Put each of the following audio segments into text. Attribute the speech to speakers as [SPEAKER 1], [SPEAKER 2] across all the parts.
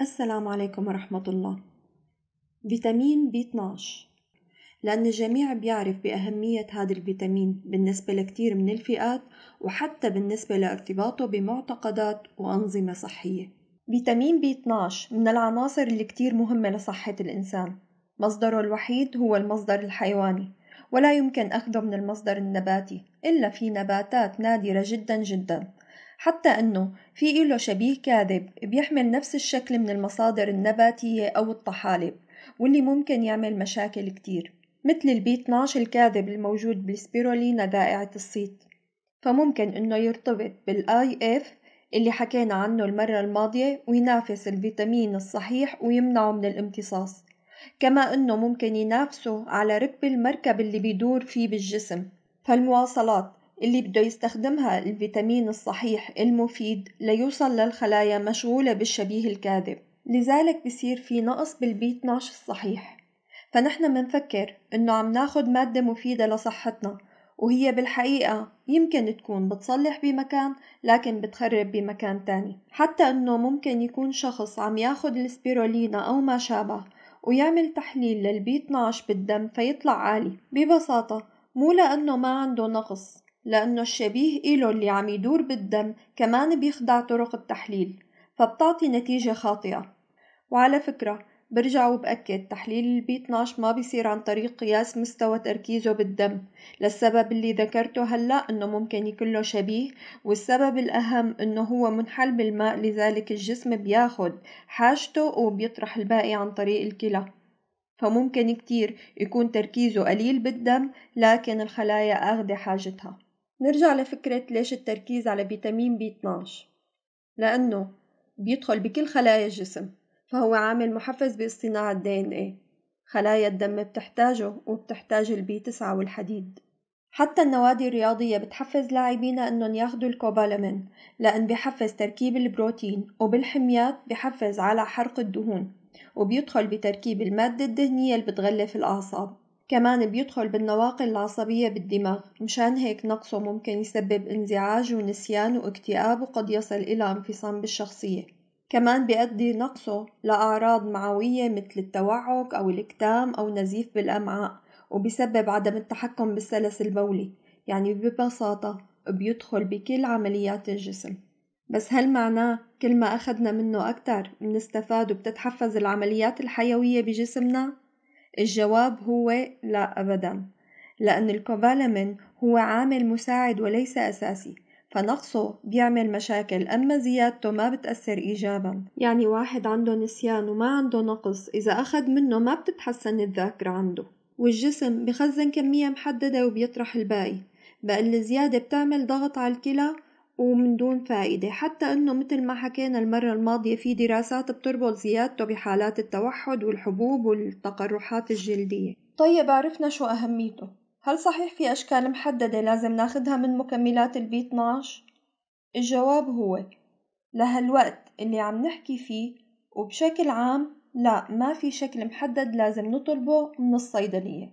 [SPEAKER 1] السلام عليكم ورحمة الله فيتامين بي 12 لأن الجميع بيعرف بأهمية هذا الفيتامين بالنسبة لكتير من الفئات وحتى بالنسبة لارتباطه بمعتقدات وأنظمة صحية فيتامين بي 12 من العناصر اللي كتير مهمة لصحة الإنسان مصدره الوحيد هو المصدر الحيواني ولا يمكن أخذه من المصدر النباتي إلا في نباتات نادرة جدا جدا حتى أنه في إله شبيه كاذب بيحمل نفس الشكل من المصادر النباتية أو الطحالب واللي ممكن يعمل مشاكل كتير مثل البي 12 الكاذب الموجود بالسبيرولينا ذائعة الصيت فممكن إنه يرتبط بالاي اف اللي حكينا عنه المرة الماضية وينافس الفيتامين الصحيح ويمنعه من الامتصاص كما إنه ممكن ينافسه على ركب المركب اللي بيدور فيه بالجسم فالمواصلات اللي بده يستخدمها الفيتامين الصحيح المفيد ليوصل للخلايا مشغولة بالشبيه الكاذب لذلك بصير في نقص بالبي 12 الصحيح فنحن منفكر إنه عم ناخد مادة مفيدة لصحتنا وهي بالحقيقة يمكن تكون بتصلح بمكان لكن بتخرب بمكان تاني حتى إنه ممكن يكون شخص عم ياخد السبيرولينا أو ما شابه ويعمل تحليل للبي 12 بالدم فيطلع عالي ببساطة مو لأنه ما عنده نقص لأنه الشبيه إله اللي عم يدور بالدم كمان بيخضع طرق التحليل فبتعطي نتيجة خاطئة وعلى فكرة برجع وبأكد تحليل البي 12 ما بيصير عن طريق قياس مستوى تركيزه بالدم للسبب اللي ذكرته هلأ أنه ممكن يكون له شبيه والسبب الأهم أنه هو منحل بالماء لذلك الجسم بياخد حاجته وبيطرح الباقي عن طريق الكلى فممكن كتير يكون تركيزه قليل بالدم لكن الخلايا أخذ حاجتها نرجع لفكرة ليش التركيز على فيتامين بي 12 لأنه بيدخل بكل خلايا الجسم فهو عامل محفز باصطناع الدي ان إيه. خلايا الدم بتحتاجه وبتحتاج البي 9 والحديد حتى النوادي الرياضية بتحفز لاعبينا انهم ياخدوا الكوبالامين لأن بحفز تركيب البروتين وبالحميات بحفز على حرق الدهون وبيدخل بتركيب المادة الدهنية اللي بتغلف الأعصاب كمان بيدخل بالنواقل العصبية بالدماغ مشان هيك نقصه ممكن يسبب انزعاج ونسيان واكتئاب وقد يصل إلى انفصام بالشخصية كمان بيؤدي نقصه لأعراض معوية مثل التوعك أو الاكتام أو نزيف بالأمعاء وبسبب عدم التحكم بالسلس البولي يعني ببساطة بيدخل بكل عمليات الجسم بس هل معناه كل ما أخذنا منه أكتر بنستفاد وبتتحفز العمليات الحيوية بجسمنا؟ الجواب هو لا أبداً، لأن الكوفالامين هو عامل مساعد وليس أساسي، فنقصه بيعمل مشاكل أما زيادته ما بتأثر إيجاباً يعني واحد عنده نسيان وما عنده نقص إذا أخذ منه ما بتتحسن الذاكرة عنده والجسم بخزن كمية محددة وبيطرح الباقي بقى الزيادة بتعمل ضغط على الكلى ومن دون فائدة حتى أنه مثل ما حكينا المرة الماضية في دراسات بتربط زيادته بحالات التوحد والحبوب والتقرحات الجلدية طيب عرفنا شو أهميته هل صحيح في أشكال محددة لازم ناخدها من مكملات البي 12؟ الجواب هو لهالوقت اللي عم نحكي فيه وبشكل عام لا ما في شكل محدد لازم نطلبه من الصيدلية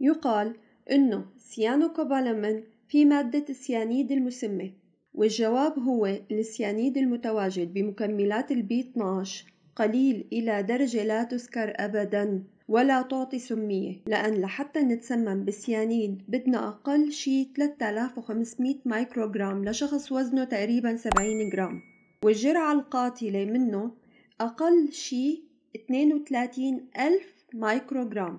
[SPEAKER 1] يقال أنه سيانوكوبالامين في مادة السيانيد المسمة والجواب هو السيانيد المتواجد بمكملات البي 12 قليل إلى درجة لا تذكر أبداً ولا تعطي سمية لأن لحتى نتسمم بالسيانيد بدنا أقل شي 3500 مايكروغرام لشخص وزنه تقريبا 70 جرام والجرعة القاتلة منه أقل شي 32 ألف مايكروغرام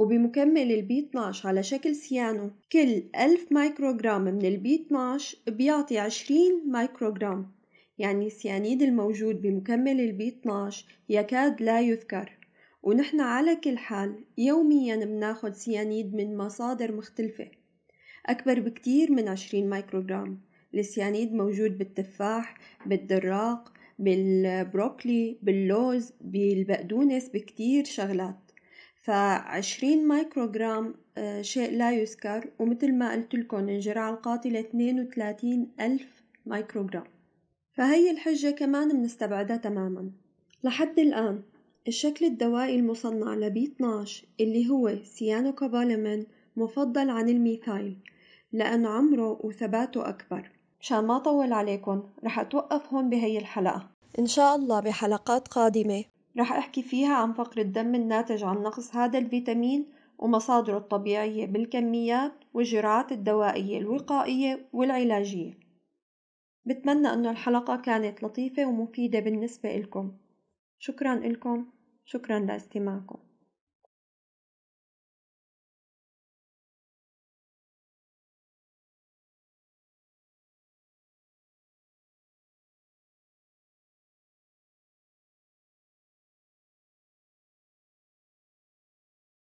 [SPEAKER 1] وبمكمل البي 12 على شكل سيانو كل 1000 مايكروغرام من البي 12 بيعطي 20 مايكروغرام يعني السيانيد الموجود بمكمل البي 12 يكاد لا يذكر ونحن على كل حال يوميا بناخد سيانيد من مصادر مختلفة أكبر بكتير من 20 مايكروغرام السيانيد موجود بالتفاح بالدراق بالبروكلي باللوز بالبقدونس بكتير شغلات فعشرين مايكروغرام آه، شيء لا يذكر ومثل ما قلت لكم الجرعة القاتلة 32 ألف مايكروغرام فهي الحجة كمان منستبعدها تماما لحد الآن الشكل الدوائي المصنع لبي 12 اللي هو سيانوكوبالامين مفضل عن الميثايل لأن عمره وثباته أكبر مشان ما أطول عليكم رح أتوقف هون بهي الحلقة إن شاء الله بحلقات قادمة رح أحكي فيها عن فقر الدم الناتج عن نقص هذا الفيتامين ومصادره الطبيعية بالكميات والجرعات الدوائية الوقائية والعلاجية بتمنى أنه الحلقة كانت لطيفة ومفيدة بالنسبة لكم شكرا لكم شكرا لاستماعكم